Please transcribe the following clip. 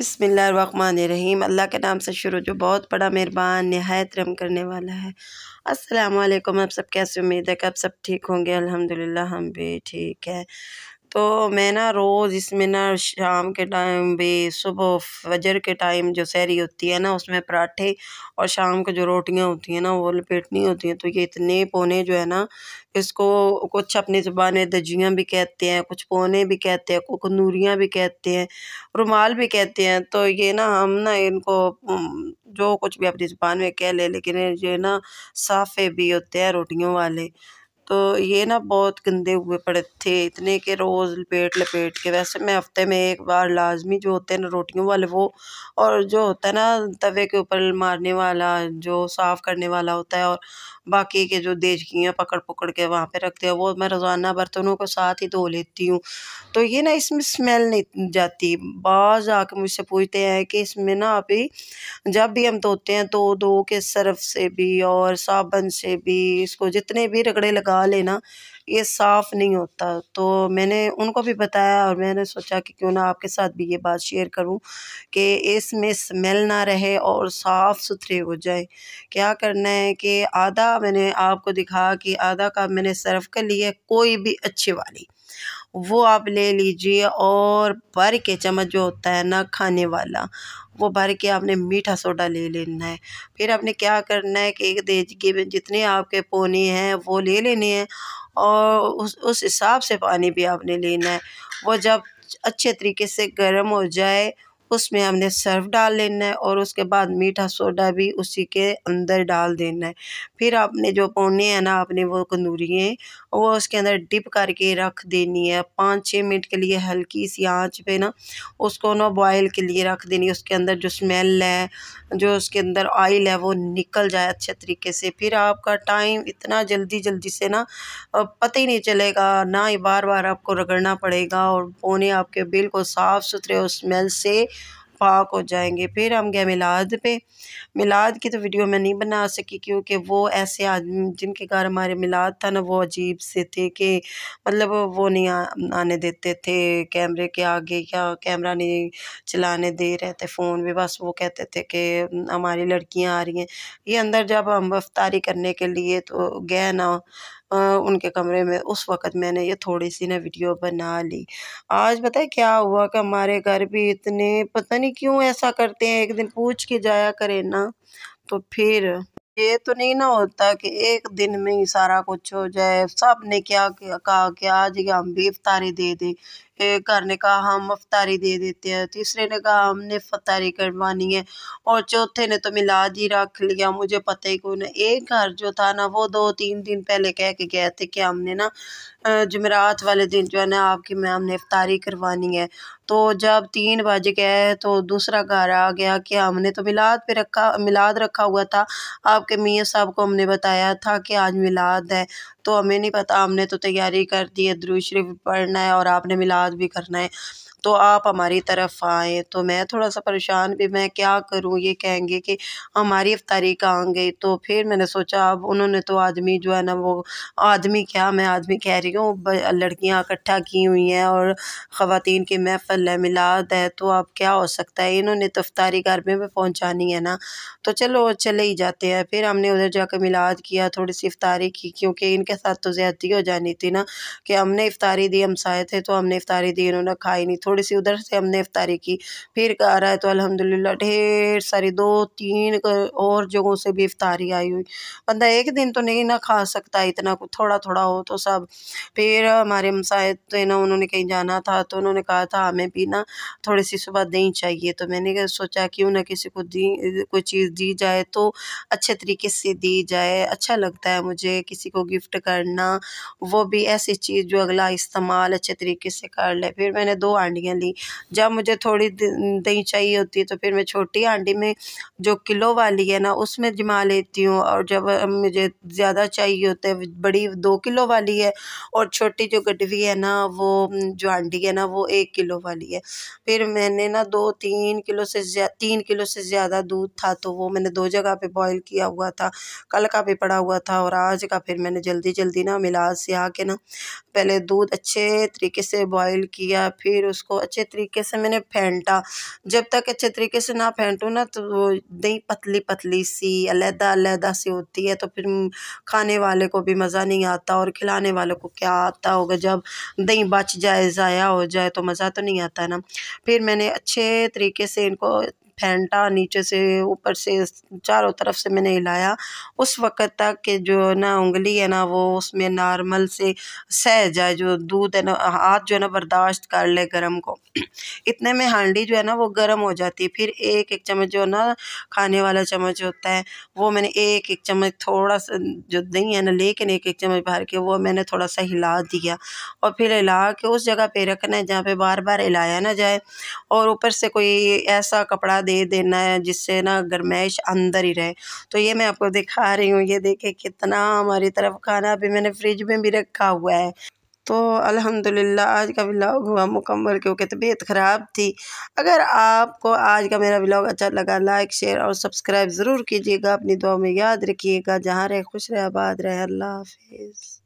बसमीम अल्लाह के नाम से शुरू जो बहुत बड़ा मेहरबान नहायत रहम करने वाला है अस्सलाम वालेकुम आप सब कैसे उम्मीद है कि आप सब ठीक होंगे अल्हम्दुलिल्लाह हम भी ठीक हैं तो मैं ना रोज़ इसमें ना शाम के टाइम भी सुबह फजर के टाइम जो सहरी होती है ना उसमें पराठे और शाम को जो रोटियां होती हैं ना वो लपेटनी होती हैं तो ये इतने पौने जो है ना इसको कुछ अपनी ज़ुबान में दजियाँ भी कहते हैं कुछ पौने भी कहते हैं कुछ नूरियाँ भी कहते हैं रुमाल भी कहते हैं तो ये ना हम ना इनको जो कुछ भी अपनी ज़ुबान में कह ले लेकिन ये ना साफ़े भी होते हैं रोटियों वाले तो ये ना बहुत गंदे हुए पड़े थे इतने के रोज़ लपेट लपेट के वैसे मैं हफ़्ते में एक बार लाजमी जो होते हैं ना रोटियों वाले वो और जो होता है ना तवे के ऊपर मारने वाला जो साफ़ करने वाला होता है और बाकी के जो देजकियाँ पकड़ पकड़ के वहाँ पे रखते हैं वो मैं रोज़ाना बर्तनों को साथ ही धो लेती हूँ तो ये ना इसमें स्मेल नहीं जाती बाज़ आके मुझसे पूछते हैं कि इसमें ना अभी जब भी हम धोते हैं तो धो के सर्फ से भी और साबन से भी इसको जितने भी रगड़े लगा डाल लेना ये साफ़ नहीं होता तो मैंने उनको भी बताया और मैंने सोचा कि क्यों ना आपके साथ भी ये बात शेयर करूं कि इसमें स्मेल ना रहे और साफ़ सुथरे हो जाए क्या करना है कि आधा मैंने आपको दिखा कि आधा का मैंने सर्व कर लिया कोई भी अच्छे वाली वो आप ले लीजिए और भर के चम्मच जो होता है ना खाने वाला वो भर के आपने मीठा सोडा ले लेना है फिर आपने क्या करना है कि एक देजगे में जितने आपके पोने हैं वो ले लेने हैं और उस उस हिसाब से पानी भी आपने लेना है वो जब अच्छे तरीके से गर्म हो जाए उसमें हमने सर्फ़ डाल लेना है और उसके बाद मीठा सोडा भी उसी के अंदर डाल देना है फिर आपने जो पौने हैं ना आपने वो कंदूरिए वो उसके अंदर डिप करके रख देनी है पाँच छः मिनट के लिए हल्की सी आंच पे ना उसको ना बॉयल के लिए रख देनी है उसके अंदर जो स्मेल है जो उसके अंदर ऑयल है वो निकल जाए अच्छे तरीके से फिर आपका टाइम इतना जल्दी जल्दी से ना पता ही नहीं चलेगा ना ही बार बार आपको रगड़ना पड़ेगा और पौने आपके बिल्कुल साफ़ सुथरे और स्मेल से पाक हो जाएंगे फिर हम गए मिलाद पे मिलाद की तो वीडियो मैं नहीं बना सकी क्योंकि वो ऐसे आदमी जिनके घर हमारे मिलाद था ना वो अजीब से थे कि मतलब वो नहीं आ, आने देते थे कैमरे के आगे या कैमरा नहीं चलाने दे रहे थे फ़ोन भी बस वो कहते थे कि हमारी लड़कियाँ आ रही हैं ये अंदर जब हम अफ्तारी करने के लिए तो गए ना उनके कमरे में उस वक़्त मैंने ये थोड़ी सी ना वीडियो बना ली आज पता है क्या हुआ कि हमारे घर भी इतने पता नहीं क्यों ऐसा करते हैं एक दिन पूछ के जाया करें ना तो फिर ये तो नहीं ना होता कि एक दिन में ही सारा कुछ हो जाए सब ने क्या कहा कि आज ये हम भी इफ्तारी दे दें घर ने कहा हम अफतारी दे देते हैं तीसरे ने कहा हमने फतारी करवानी है और चौथे ने तो मिलाद ही रख लिया मुझे पता ही ना एक घर जो था ना वो दो तीन दिन पहले कह के गए थे कि हमने ना जमेरात वाले दिन जो है ना आपकी मैम ने अफतारी करवानी है तो जब तीन बज गए तो दूसरा घर आ गया कि हमने तो मिलाद पे रखा मिलाद रखा हुआ था आपके मियाँ साहब को हमने बताया था कि आज मिलाद है तो हमें नहीं पता हमने तो तैयारी कर दी है द्रू शरीफ पढ़ना है और आपने मिलाद इलाज भी करना है तो आप हमारी तरफ आएँ तो मैं थोड़ा सा परेशान भी मैं क्या करूँ ये कहेंगे कि हमारी इफ्तारी कहाँ गई तो फिर मैंने सोचा अब उन्होंने तो आदमी जो है ना वो आदमी क्या मैं आदमी कह रही हूँ लड़कियाँ इकट्ठा की हुई हैं और ख़वान की महफल है मिलाद है तो अब क्या हो सकता है इन्होंने तो अफ्तारी घर में भी पहुँचानी है ना तो चलो चले ही जाते हैं फिर हमने उधर जाकर मिलाद किया थोड़ी सी इफ्तारी की क्योंकि इनके साथ तो ज़्यादती हो जानी थी ना कि हमने इफ्तारी दी हम साए थे तो हमने इफ्तारी दी इन्होंने खाई नहीं थोड़ी थोड़ी सी उधर से हमने इफ्तारी की फिर कह रहा है तो अलहमदिल्ला ढेर सारी दो तीन और जगहों से भी इफ्तारी आई हुई बंदा एक दिन तो नहीं ना खा सकता इतना कुछ थोड़ा थोड़ा हो तो सब फिर हमारे मसाए तो ना उन्होंने कहीं जाना था तो उन्होंने कहा था हमें भी ना थोड़ी सी सुबह दही चाहिए तो मैंने सोचा क्यों ना किसी को दी कोई चीज़ दी जाए तो अच्छे तरीके से दी जाए अच्छा लगता है मुझे किसी को गिफ्ट करना वो भी ऐसी चीज़ जो अगला इस्तेमाल अच्छे तरीके से कर ले फिर मैंने दो आंडियाँ आंटियाँ जब मुझे थोड़ी दही चाहिए होती है तो फिर मैं छोटी हांडी में जो किलो वाली है ना उसमें जमा लेती हूँ और जब मुझे ज़्यादा चाहिए होता है बड़ी दो किलो वाली है और छोटी जो गडवी है ना वो जो हांडी है ना वो एक किलो वाली है फिर मैंने ना दो तीन किलो से तीन किलो से ज़्यादा दूध था तो वो मैंने दो जगह पर बॉयल किया हुआ था कल का भी पड़ा हुआ था और आज का फिर मैंने जल्दी जल्दी ना मिला से आके ना पहले दूध अच्छे तरीके से बॉयल किया फिर उसको अच्छे तरीके से मैंने फेंटा जब तक अच्छे तरीके से ना फेंटूँ ना तो वो दही पतली पतली सी अलहदा अलहदा सी होती है तो फिर खाने वाले को भी मज़ा नहीं आता और खिलाने वाले को क्या आता होगा जब दही बच जाए ज़ाया हो जाए तो मज़ा तो नहीं आता ना फिर मैंने अच्छे तरीके से इनको फेंटा नीचे से ऊपर से चारों तरफ से मैंने हिलाया उस वक़्त तक कि जो है ना उंगली है ना वो उसमें नॉर्मल से सह जाए जो दूध है ना हाथ जो है ना बर्दाश्त कर ले गर्म को इतने में हांडी जो है ना वो गर्म हो जाती है फिर एक एक चम्मच जो ना खाने वाला चम्मच होता है वो मैंने एक एक चम्मच थोड़ा सा जो दही है ना लेकिन एक एक चम्मच भर के वो मैंने थोड़ा सा हिला दिया और फिर हिला के उस जगह पे रखना है जहाँ पे बार बार हिलाया ना जाए और ऊपर से कोई ऐसा कपड़ा दे देना है जिससे ना गर्माइश अंदर ही रहे तो ये मैं आपको दिखा रही हूँ ये देखे कितना हमारी तरफ खाना अभी मैंने फ्रिज में भी रखा हुआ है तो अल्हम्दुलिल्लाह आज का व्लॉग हुआ मुकम्मल क्योंकि तबीयत ख़राब थी अगर आपको आज का मेरा व्लॉग अच्छा लगा लाइक शेयर और सब्सक्राइब ज़रूर कीजिएगा अपनी दुआ में याद रखिएगा जहाँ रहे खुश रहे आबाद रहे अल्लाह हाफिज़